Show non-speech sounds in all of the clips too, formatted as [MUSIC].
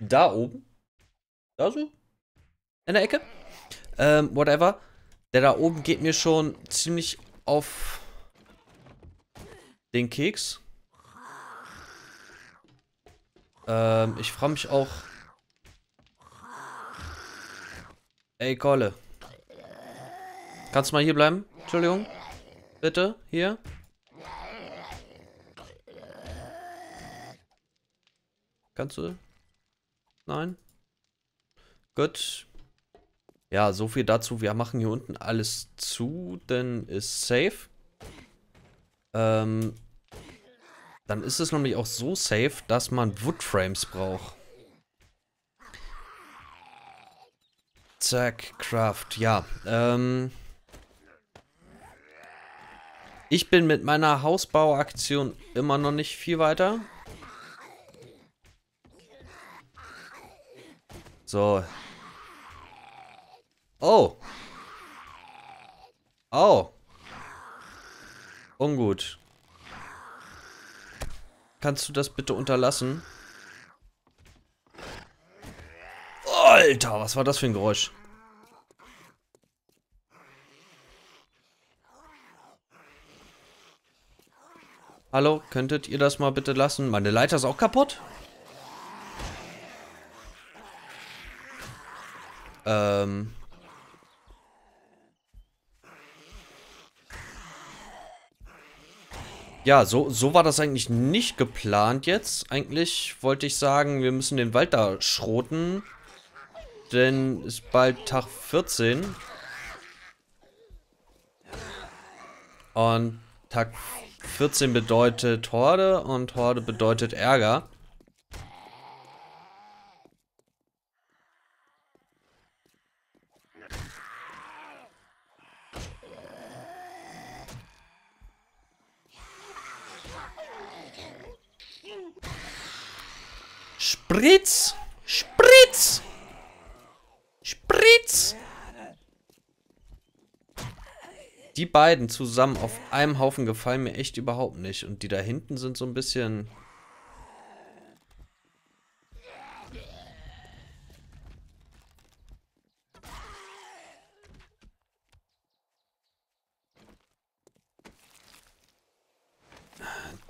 Da oben. Da so. In der Ecke. Ähm, whatever. Der da oben geht mir schon ziemlich auf den Keks. Ähm, ich frage mich auch. Ey, Kolle. Kannst du mal hier bleiben? Entschuldigung. Bitte, hier. Kannst du? Nein? Gut. Ja, so viel dazu. Wir machen hier unten alles zu, denn ist safe. Ähm, dann ist es nämlich auch so safe, dass man Woodframes braucht. Zack, Craft, ja. Ähm, ich bin mit meiner Hausbauaktion immer noch nicht viel weiter. So. Oh. Oh. Ungut. Kannst du das bitte unterlassen? Alter, was war das für ein Geräusch? Hallo, könntet ihr das mal bitte lassen? Meine Leiter ist auch kaputt? Ähm. Ja, so, so war das eigentlich nicht geplant jetzt. Eigentlich wollte ich sagen, wir müssen den Wald da schroten. Denn ist bald Tag 14. Und Tag 14 bedeutet Horde und Horde bedeutet Ärger. Spritz! Spritz! Spritz! Die beiden zusammen auf einem Haufen gefallen mir echt überhaupt nicht. Und die da hinten sind so ein bisschen...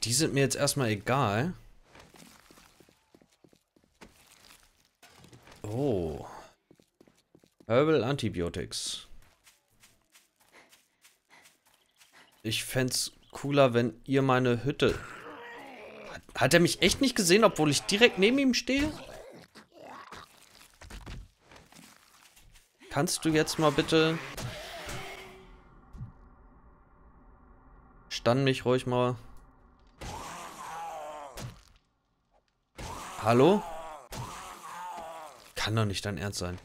Die sind mir jetzt erstmal egal. Herbal Antibiotics. Ich fänd's cooler, wenn ihr meine Hütte... hat er mich echt nicht gesehen, obwohl ich direkt neben ihm stehe? Kannst du jetzt mal bitte... Stand mich ruhig mal... Hallo? Kann doch nicht dein Ernst sein.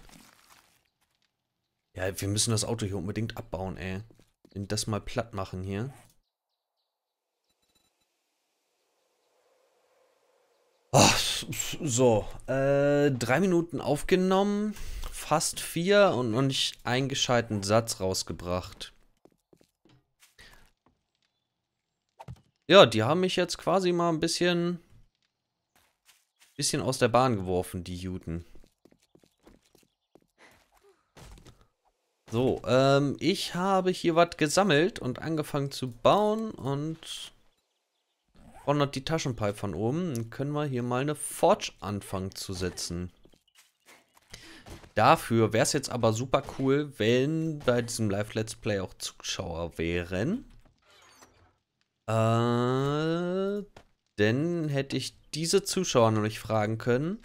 Ja, wir müssen das Auto hier unbedingt abbauen, ey. Und das mal platt machen hier. Ach, oh, so, äh, drei Minuten aufgenommen, fast vier und noch nicht einen gescheiten Satz rausgebracht. Ja, die haben mich jetzt quasi mal ein bisschen, bisschen aus der Bahn geworfen, die Juten. So, ähm, ich habe hier was gesammelt und angefangen zu bauen und brauchen noch die Taschenpipe von oben. Dann können wir hier mal eine Forge anfangen zu setzen. Dafür wäre es jetzt aber super cool, wenn bei diesem Live-Let's Play auch Zuschauer wären. Äh, denn hätte ich diese Zuschauer noch nicht fragen können,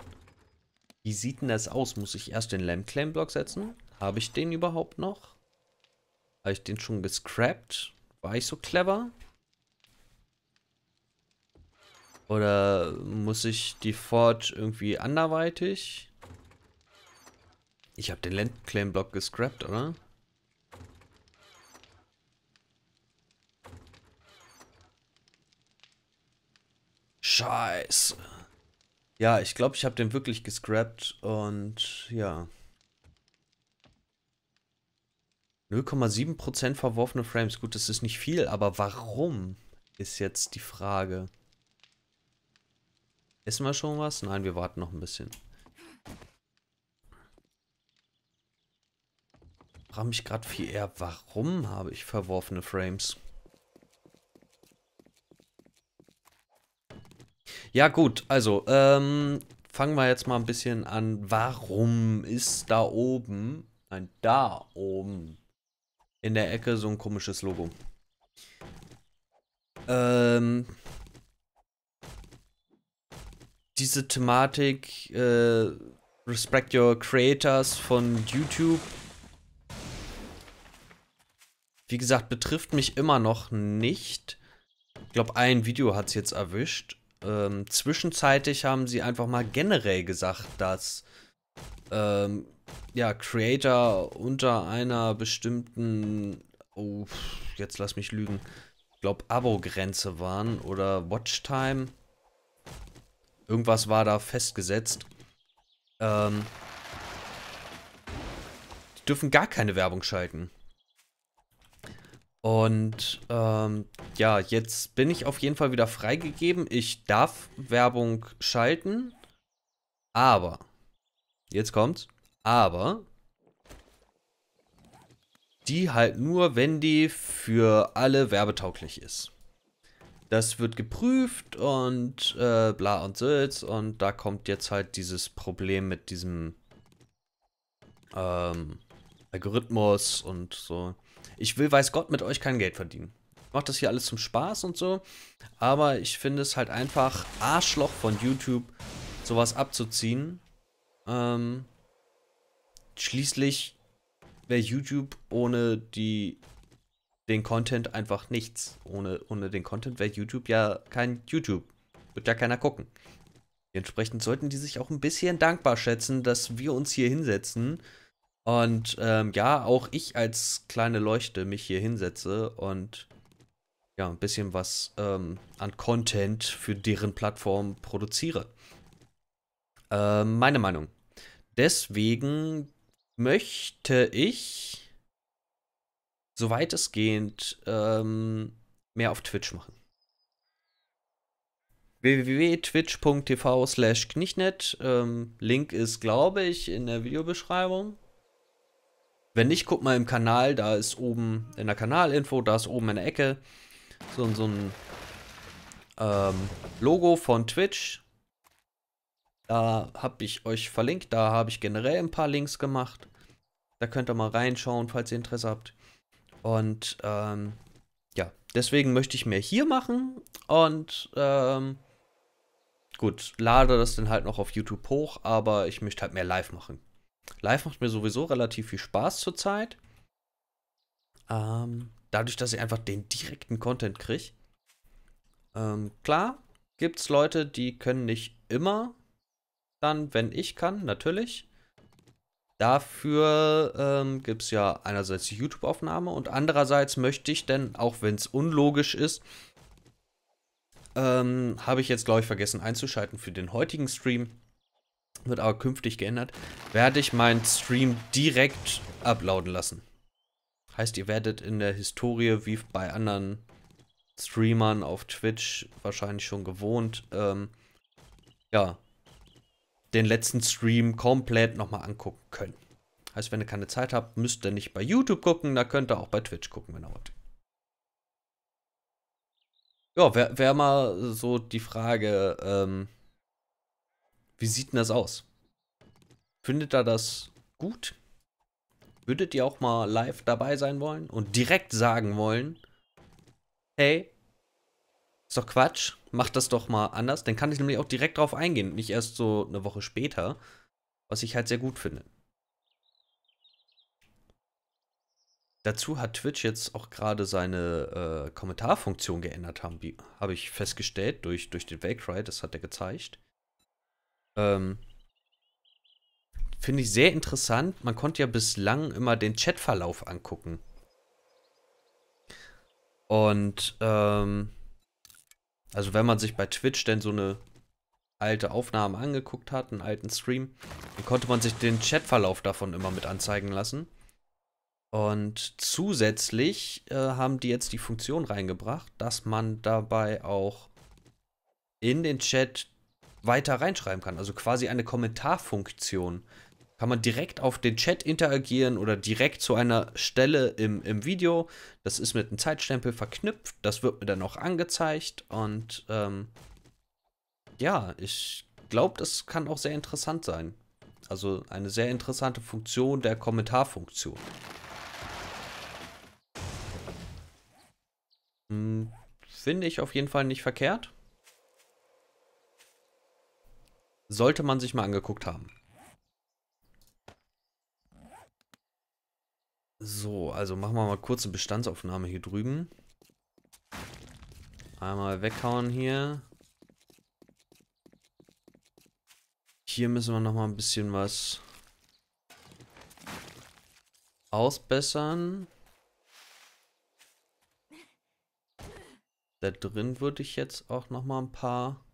wie sieht denn das aus? Muss ich erst den Lamb Claim Block setzen? Habe ich den überhaupt noch? Habe ich den schon gescrapped? War ich so clever? Oder muss ich die Fort irgendwie anderweitig? Ich habe den Landclaim-Block gescrapped, oder? Scheiße. Ja, ich glaube, ich habe den wirklich gescrapped und ja. 0,7% verworfene Frames. Gut, das ist nicht viel, aber warum ist jetzt die Frage. Essen wir schon was? Nein, wir warten noch ein bisschen. Ich frage mich gerade viel eher, warum habe ich verworfene Frames? Ja gut, also ähm, fangen wir jetzt mal ein bisschen an. Warum ist da oben, nein, da oben in der Ecke so ein komisches Logo. Ähm, diese Thematik äh, Respect Your Creators von YouTube, wie gesagt, betrifft mich immer noch nicht. Ich glaube, ein Video hat es jetzt erwischt. Ähm, zwischenzeitlich haben sie einfach mal generell gesagt, dass ähm, ja, Creator unter einer bestimmten, oh, jetzt lass mich lügen, ich glaube Abo-Grenze waren oder Watchtime. Irgendwas war da festgesetzt. Ähm, die dürfen gar keine Werbung schalten. Und ähm, ja, jetzt bin ich auf jeden Fall wieder freigegeben. Ich darf Werbung schalten, aber Jetzt kommt's. Aber die halt nur, wenn die für alle werbetauglich ist. Das wird geprüft und äh, bla und so jetzt. und da kommt jetzt halt dieses Problem mit diesem ähm, Algorithmus und so. Ich will, weiß Gott, mit euch kein Geld verdienen. Ich mache das hier alles zum Spaß und so, aber ich finde es halt einfach Arschloch von YouTube, sowas abzuziehen ähm, schließlich wäre YouTube ohne die den Content einfach nichts. Ohne, ohne den Content wäre YouTube ja kein YouTube. Wird ja keiner gucken. Entsprechend sollten die sich auch ein bisschen dankbar schätzen, dass wir uns hier hinsetzen. Und ähm, ja, auch ich als kleine Leuchte mich hier hinsetze und ja, ein bisschen was ähm, an Content für deren Plattform produziere. Ähm, meine Meinung. Deswegen möchte ich, soweit es geht, ähm, mehr auf Twitch machen. www.twitch.tv slash knichnet. Ähm, Link ist, glaube ich, in der Videobeschreibung. Wenn nicht, guck mal im Kanal, da ist oben in der Kanalinfo, da ist oben in der Ecke so, so ein ähm, Logo von Twitch da habe ich euch verlinkt, da habe ich generell ein paar Links gemacht. Da könnt ihr mal reinschauen, falls ihr Interesse habt. Und ähm, ja, deswegen möchte ich mehr hier machen. Und ähm, gut, lade das dann halt noch auf YouTube hoch, aber ich möchte halt mehr live machen. Live macht mir sowieso relativ viel Spaß zurzeit. Ähm, dadurch, dass ich einfach den direkten Content kriege. Ähm, klar, gibt es Leute, die können nicht immer dann, wenn ich kann, natürlich. Dafür ähm, gibt es ja einerseits die YouTube-Aufnahme und andererseits möchte ich denn, auch wenn es unlogisch ist, ähm, habe ich jetzt, glaube ich, vergessen einzuschalten für den heutigen Stream. Wird aber künftig geändert. Werde ich meinen Stream direkt uploaden lassen. Heißt, ihr werdet in der Historie wie bei anderen Streamern auf Twitch wahrscheinlich schon gewohnt. Ähm, ja, den letzten Stream komplett nochmal angucken können. Heißt, wenn ihr keine Zeit habt, müsst ihr nicht bei YouTube gucken, da könnt ihr auch bei Twitch gucken, wenn ihr wollt. Ja, wäre wär mal so die Frage, ähm, wie sieht denn das aus? Findet ihr das gut? Würdet ihr auch mal live dabei sein wollen und direkt sagen wollen, hey, ist doch Quatsch, mach das doch mal anders. Dann kann ich nämlich auch direkt drauf eingehen, nicht erst so eine Woche später, was ich halt sehr gut finde. Dazu hat Twitch jetzt auch gerade seine äh, Kommentarfunktion geändert, habe hab ich festgestellt, durch, durch den Wake das hat er gezeigt. Ähm, Finde ich sehr interessant. Man konnte ja bislang immer den Chatverlauf angucken. Und ähm, also wenn man sich bei Twitch denn so eine alte Aufnahme angeguckt hat, einen alten Stream, dann konnte man sich den Chatverlauf davon immer mit anzeigen lassen. Und zusätzlich äh, haben die jetzt die Funktion reingebracht, dass man dabei auch in den Chat weiter reinschreiben kann. Also quasi eine Kommentarfunktion kann man direkt auf den Chat interagieren oder direkt zu einer Stelle im, im Video. Das ist mit einem Zeitstempel verknüpft, das wird mir dann auch angezeigt und ähm, ja, ich glaube, das kann auch sehr interessant sein. Also eine sehr interessante Funktion der Kommentarfunktion. Hm, Finde ich auf jeden Fall nicht verkehrt. Sollte man sich mal angeguckt haben. So, also machen wir mal kurze Bestandsaufnahme hier drüben. Einmal weghauen hier. Hier müssen wir nochmal ein bisschen was ausbessern. Da drin würde ich jetzt auch nochmal ein paar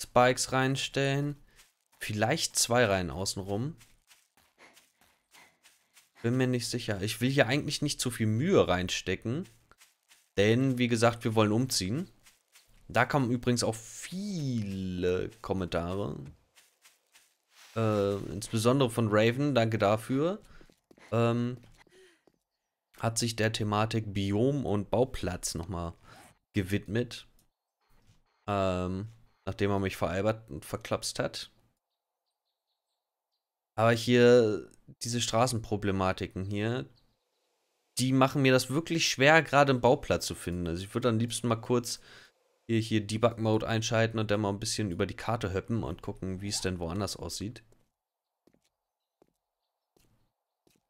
Spikes reinstellen. Vielleicht zwei Reihen außenrum. Bin mir nicht sicher. Ich will hier eigentlich nicht zu viel Mühe reinstecken. Denn, wie gesagt, wir wollen umziehen. Da kamen übrigens auch viele Kommentare. Äh, insbesondere von Raven, danke dafür. Ähm, hat sich der Thematik Biom und Bauplatz nochmal gewidmet. Ähm, nachdem er mich veralbert und verklapst hat. Aber hier diese Straßenproblematiken hier, die machen mir das wirklich schwer, gerade einen Bauplatz zu finden. Also ich würde am liebsten mal kurz hier, hier Debug-Mode einschalten und dann mal ein bisschen über die Karte höppen und gucken, wie es denn woanders aussieht.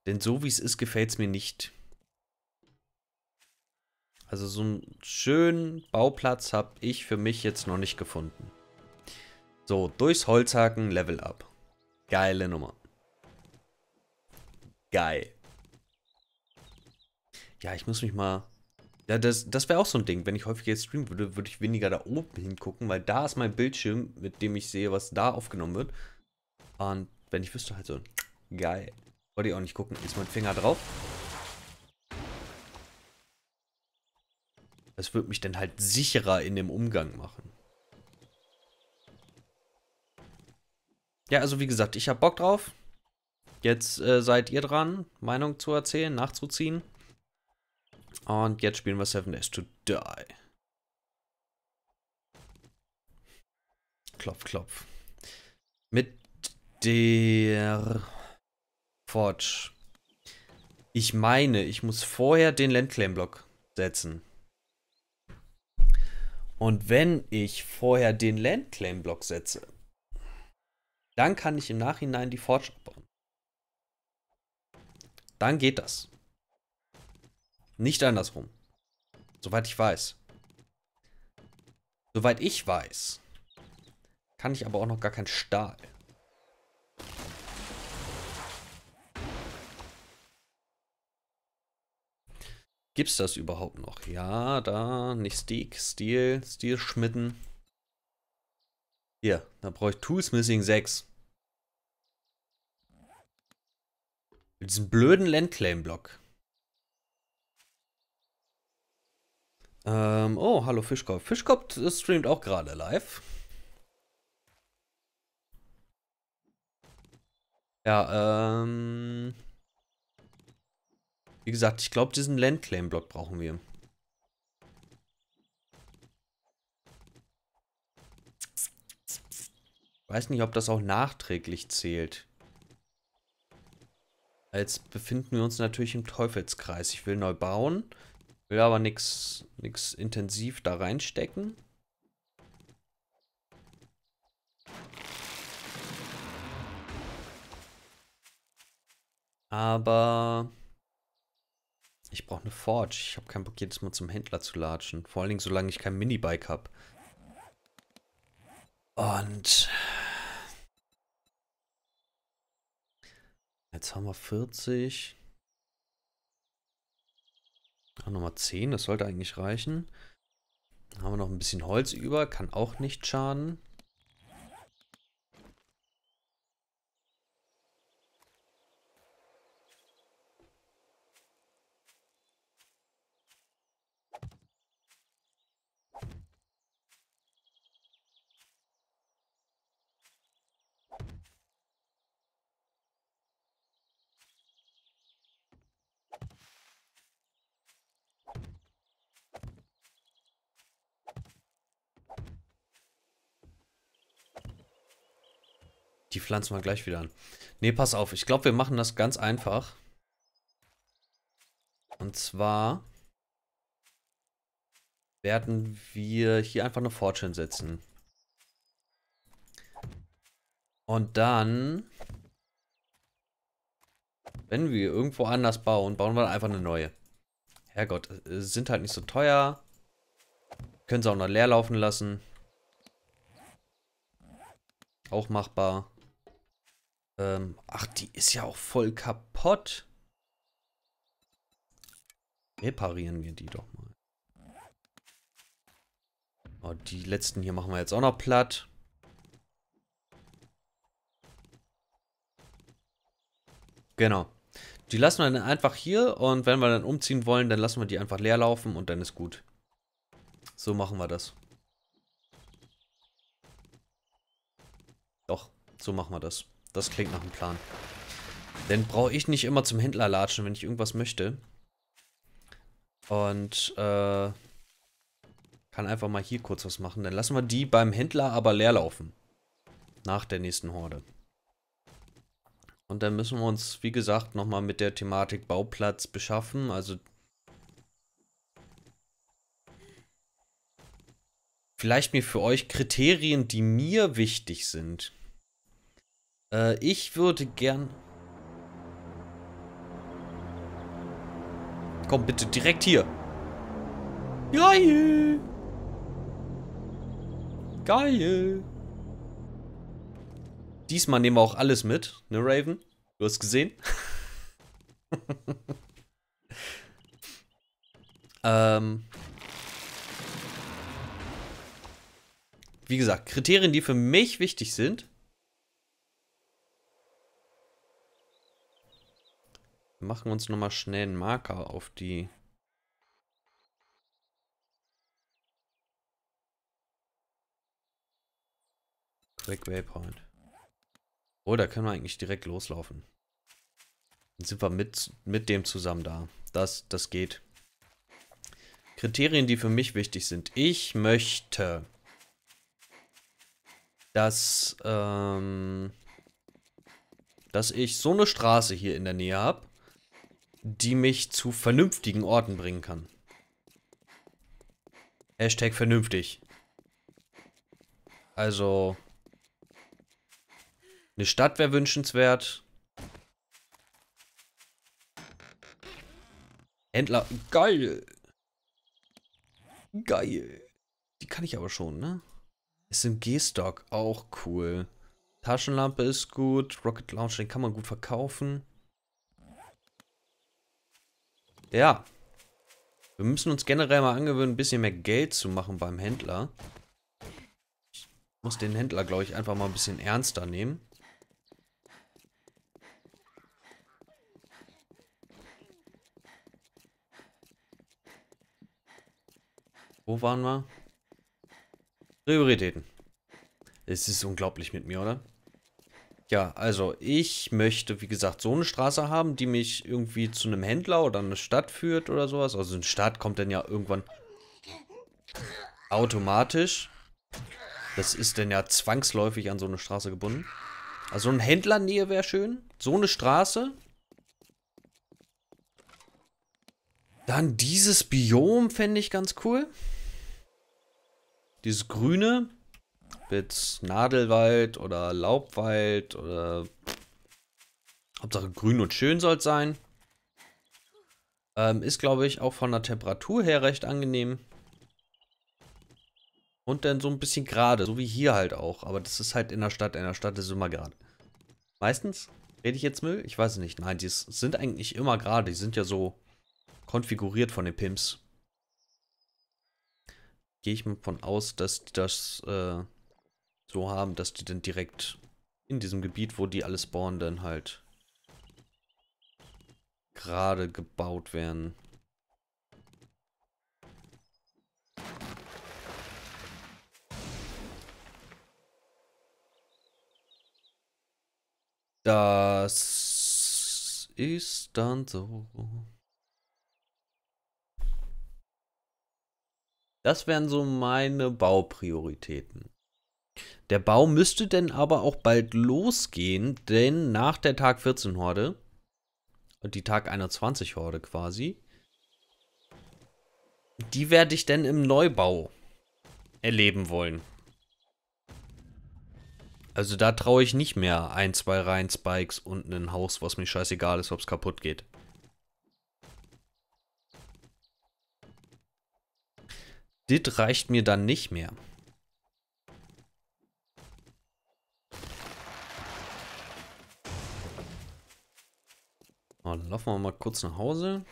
Denn so wie es ist, gefällt es mir nicht. Also so einen schönen Bauplatz habe ich für mich jetzt noch nicht gefunden. So, durchs Holzhaken Level Up. Geile Nummer. Geil. Ja, ich muss mich mal... Ja, das, das wäre auch so ein Ding. Wenn ich häufiger jetzt streamen würde, würde ich weniger da oben hingucken, weil da ist mein Bildschirm, mit dem ich sehe, was da aufgenommen wird. Und wenn ich wüsste, halt so... Geil. Wollte ich auch nicht gucken. Ist mein Finger drauf? Das würde mich dann halt sicherer in dem Umgang machen. Ja, also wie gesagt, ich habe Bock drauf. Jetzt äh, seid ihr dran, Meinung zu erzählen, nachzuziehen. Und jetzt spielen wir Seven Days to Die. Klopf, klopf. Mit der Forge. Ich meine, ich muss vorher den Landclaim-Block setzen. Und wenn ich vorher den Landclaim-Block setze, dann kann ich im Nachhinein die Forge abbauen. Dann geht das. Nicht andersrum. Soweit ich weiß. Soweit ich weiß. Kann ich aber auch noch gar keinen Stahl. Gibt's das überhaupt noch? Ja, da, nicht Steak, Steel, Steel schmitten. Hier, da brauche ich Tools Missing 6. Mit diesem blöden Landclaim-Block. Ähm, oh, hallo Fischkopf. Fischkopf streamt auch gerade live. Ja, ähm... Wie gesagt, ich glaube, diesen Landclaim-Block brauchen wir. Weiß nicht, ob das auch nachträglich zählt. Jetzt befinden wir uns natürlich im Teufelskreis. Ich will neu bauen, will aber nichts intensiv da reinstecken. Aber ich brauche eine Forge. Ich habe keinen Bock, jedes Mal zum Händler zu latschen. Vor allen Dingen, solange ich kein Minibike habe. Und jetzt haben wir 40. Dann nochmal 10, das sollte eigentlich reichen. Dann haben wir noch ein bisschen Holz über, kann auch nicht schaden. Die pflanzen wir gleich wieder an. Ne, pass auf. Ich glaube, wir machen das ganz einfach. Und zwar werden wir hier einfach eine Fortune setzen. Und dann, wenn wir irgendwo anders bauen, bauen wir einfach eine neue. Herrgott, äh, sind halt nicht so teuer. Können sie auch noch leer laufen lassen. Auch machbar. Ähm, ach, die ist ja auch voll kaputt. Reparieren wir die doch mal. Oh, die letzten hier machen wir jetzt auch noch platt. Genau. Die lassen wir dann einfach hier und wenn wir dann umziehen wollen, dann lassen wir die einfach leer laufen und dann ist gut. So machen wir das. Doch, so machen wir das. Das klingt nach einem Plan. Denn brauche ich nicht immer zum Händler latschen, wenn ich irgendwas möchte. Und, äh, kann einfach mal hier kurz was machen. Dann lassen wir die beim Händler aber leer laufen. Nach der nächsten Horde. Und dann müssen wir uns, wie gesagt, nochmal mit der Thematik Bauplatz beschaffen. Also vielleicht mir für euch Kriterien, die mir wichtig sind. Äh, ich würde gern... Komm bitte, direkt hier. Geil. Geil. Diesmal nehmen wir auch alles mit, ne Raven? Du hast gesehen? [LAUGHS] ähm, wie gesagt, Kriterien, die für mich wichtig sind. machen uns nochmal schnell einen Marker auf die... Quick Waypoint. Oh, da können wir eigentlich direkt loslaufen. Dann sind wir mit, mit dem zusammen da. Das, das geht. Kriterien, die für mich wichtig sind. Ich möchte, dass, ähm, dass ich so eine Straße hier in der Nähe habe die mich zu vernünftigen Orten bringen kann. Hashtag vernünftig. Also, eine Stadt wäre wünschenswert. Händler, geil. Geil. Die kann ich aber schon, ne? SMG-Stock, auch cool. Taschenlampe ist gut. Rocket Launcher, den kann man gut verkaufen. Ja. Wir müssen uns generell mal angewöhnen, ein bisschen mehr Geld zu machen beim Händler. Ich muss den Händler, glaube ich, einfach mal ein bisschen ernster nehmen. Wo waren wir? Prioritäten. Es ist unglaublich mit mir, oder? Ja, also ich möchte, wie gesagt, so eine Straße haben, die mich irgendwie zu einem Händler oder eine Stadt führt oder sowas. Also eine Stadt kommt dann ja irgendwann automatisch. Das ist dann ja zwangsläufig an so eine Straße gebunden. Also ein Händlernähe wäre schön. So eine Straße. Dann dieses Biom fände ich ganz cool. Dieses grüne mit Nadelwald oder Laubwald oder Hauptsache grün und schön soll es sein. Ähm, ist, glaube ich, auch von der Temperatur her recht angenehm. Und dann so ein bisschen gerade, so wie hier halt auch. Aber das ist halt in der Stadt. In der Stadt ist es immer gerade. Meistens rede ich jetzt Müll? Ich weiß es nicht. Nein, die sind eigentlich immer gerade. Die sind ja so konfiguriert von den Pimps. Gehe ich mal von aus, dass das äh, so haben, dass die dann direkt in diesem Gebiet, wo die alle spawnen, dann halt gerade gebaut werden. Das ist dann so. Das wären so meine Bauprioritäten. Der Bau müsste denn aber auch bald losgehen, denn nach der Tag 14 Horde, die Tag 21 Horde quasi, die werde ich denn im Neubau erleben wollen. Also da traue ich nicht mehr ein, zwei Reihen Spikes und ein Haus, was mir scheißegal ist, ob es kaputt geht. Dit reicht mir dann nicht mehr. Oh, dann laufen wir mal kurz nach Hause.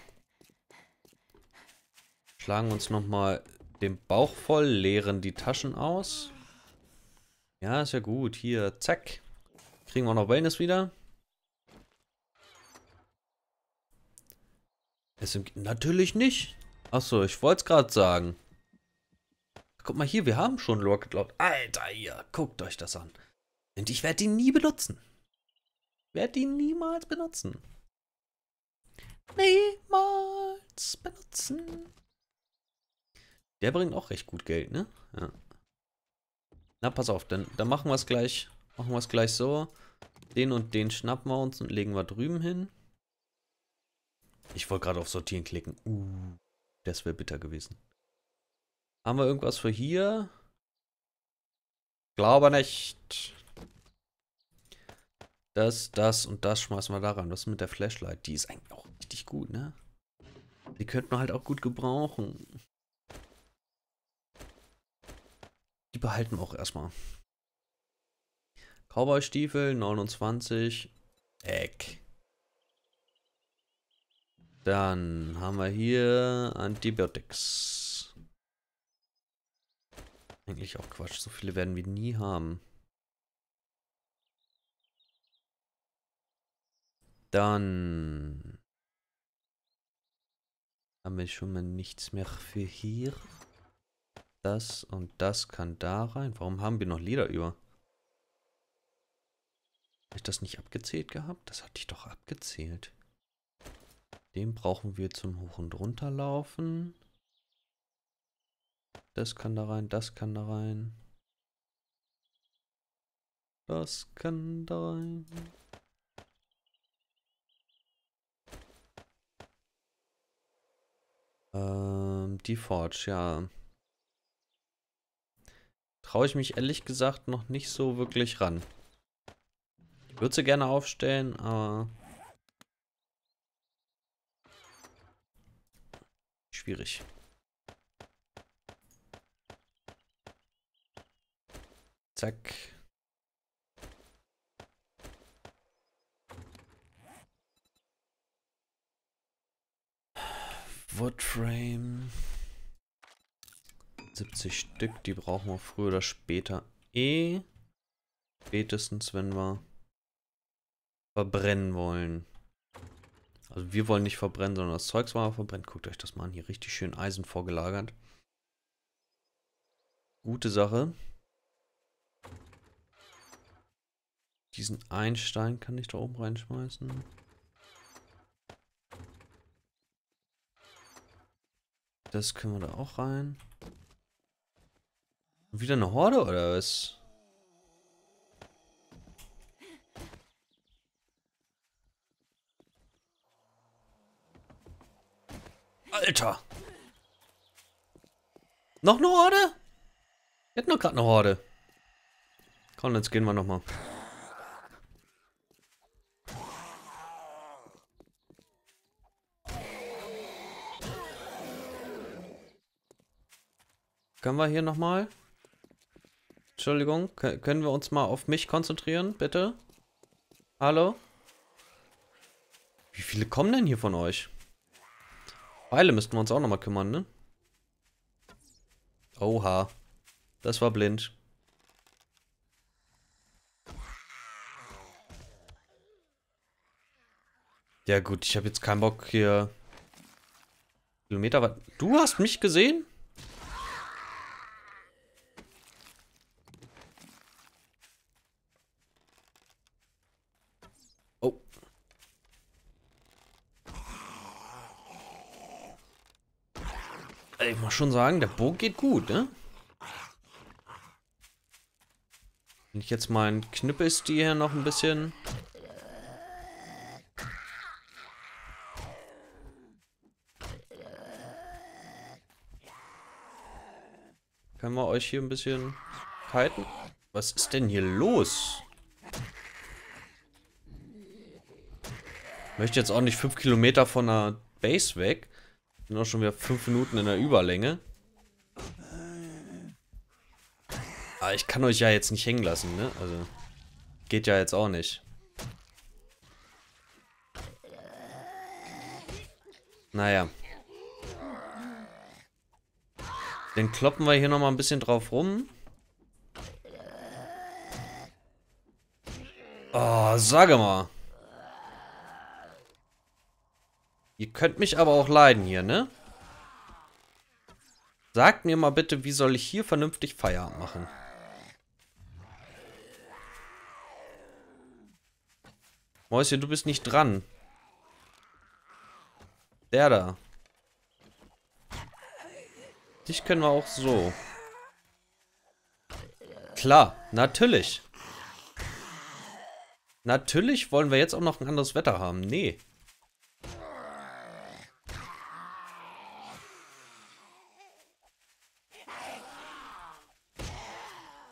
Schlagen uns nochmal den Bauch voll, leeren die Taschen aus. Ja, ist ja gut. Hier, zack. Kriegen wir noch Wellness wieder. Natürlich nicht. Achso, ich wollte es gerade sagen. Guck mal hier, wir haben schon Rocket Launcher. Alter, ihr, guckt euch das an. Und ich werde ihn nie benutzen. Ich Werde ihn niemals benutzen niemals benutzen. Der bringt auch recht gut Geld, ne? Ja. Na, pass auf, dann, dann machen wir es gleich. Machen wir es gleich so. Den und den schnappen wir uns und legen wir drüben hin. Ich wollte gerade auf Sortieren klicken. Uh, das wäre bitter gewesen. Haben wir irgendwas für hier? Glaube nicht. Das, das und das schmeißen wir da rein. Was ist mit der Flashlight? Die ist eigentlich auch Richtig gut, ne? Die könnten wir halt auch gut gebrauchen. Die behalten wir auch erstmal. Cowboy-Stiefel, 29. Eck. Dann haben wir hier Antibiotics. Eigentlich auch Quatsch, so viele werden wir nie haben. Dann haben wir schon mal nichts mehr für hier. Das und das kann da rein. Warum haben wir noch Leder über? Habe ich das nicht abgezählt gehabt? Das hatte ich doch abgezählt. Den brauchen wir zum Hoch- und Runterlaufen. Das kann da rein, das kann da rein. Das kann da rein. Ähm, die Forge, ja. Traue ich mich ehrlich gesagt noch nicht so wirklich ran. Ich würde sie gerne aufstellen, aber... Schwierig. Zack. Woodframe. 70 Stück, die brauchen wir früher oder später eh. Spätestens, wenn wir verbrennen wollen. Also wir wollen nicht verbrennen, sondern das Zeugs war verbrennt. Guckt euch das mal an, hier richtig schön Eisen vorgelagert. Gute Sache. Diesen Einstein kann ich da oben reinschmeißen. Das können wir da auch rein. Wieder eine Horde oder was? Alter! Noch eine Horde? Wir hatten doch gerade eine Horde. Komm, jetzt gehen wir nochmal. Können wir hier nochmal? Entschuldigung, können wir uns mal auf mich konzentrieren, bitte? Hallo? Wie viele kommen denn hier von euch? Weile müssten wir uns auch nochmal kümmern, ne? Oha. Das war blind. Ja gut, ich habe jetzt keinen Bock hier... Kilometer... Du hast mich gesehen? schon sagen, der Bogen geht gut, ne? Wenn ich jetzt mal ein Knippelstil hier noch ein bisschen... Können wir euch hier ein bisschen kiten? Was ist denn hier los? Ich möchte jetzt auch nicht 5 Kilometer von der Base weg. Sind auch schon wieder fünf Minuten in der Überlänge. Aber ich kann euch ja jetzt nicht hängen lassen, ne? Also, geht ja jetzt auch nicht. Naja. Dann kloppen wir hier nochmal ein bisschen drauf rum. Oh, sage mal. Ihr könnt mich aber auch leiden hier, ne? Sagt mir mal bitte, wie soll ich hier vernünftig Feierabend machen? Mäuschen, du bist nicht dran. Der da. Dich können wir auch so. Klar, natürlich. Natürlich wollen wir jetzt auch noch ein anderes Wetter haben. Nee.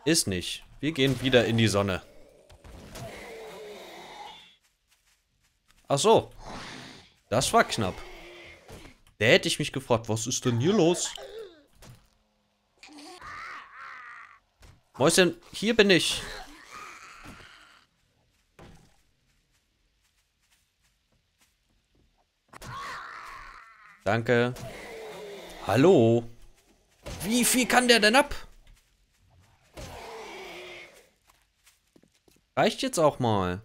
Ist nicht. Wir gehen wieder in die Sonne. Ach so. Das war knapp. Da hätte ich mich gefragt, was ist denn hier los? Mäuschen, hier bin ich. Danke. Hallo. Wie viel kann der denn ab? Reicht jetzt auch mal.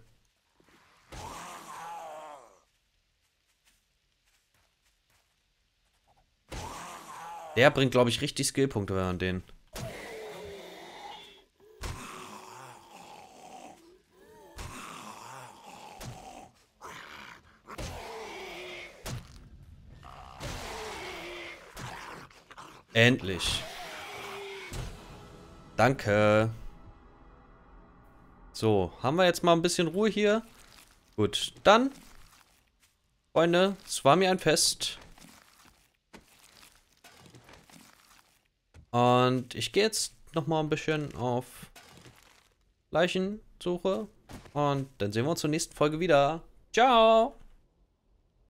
Der bringt, glaube ich, richtig Skillpunkte an den. Endlich. Danke. So, haben wir jetzt mal ein bisschen Ruhe hier. Gut, dann. Freunde, es war mir ein Fest. Und ich gehe jetzt nochmal ein bisschen auf Leichensuche. Und dann sehen wir uns zur nächsten Folge wieder. Ciao!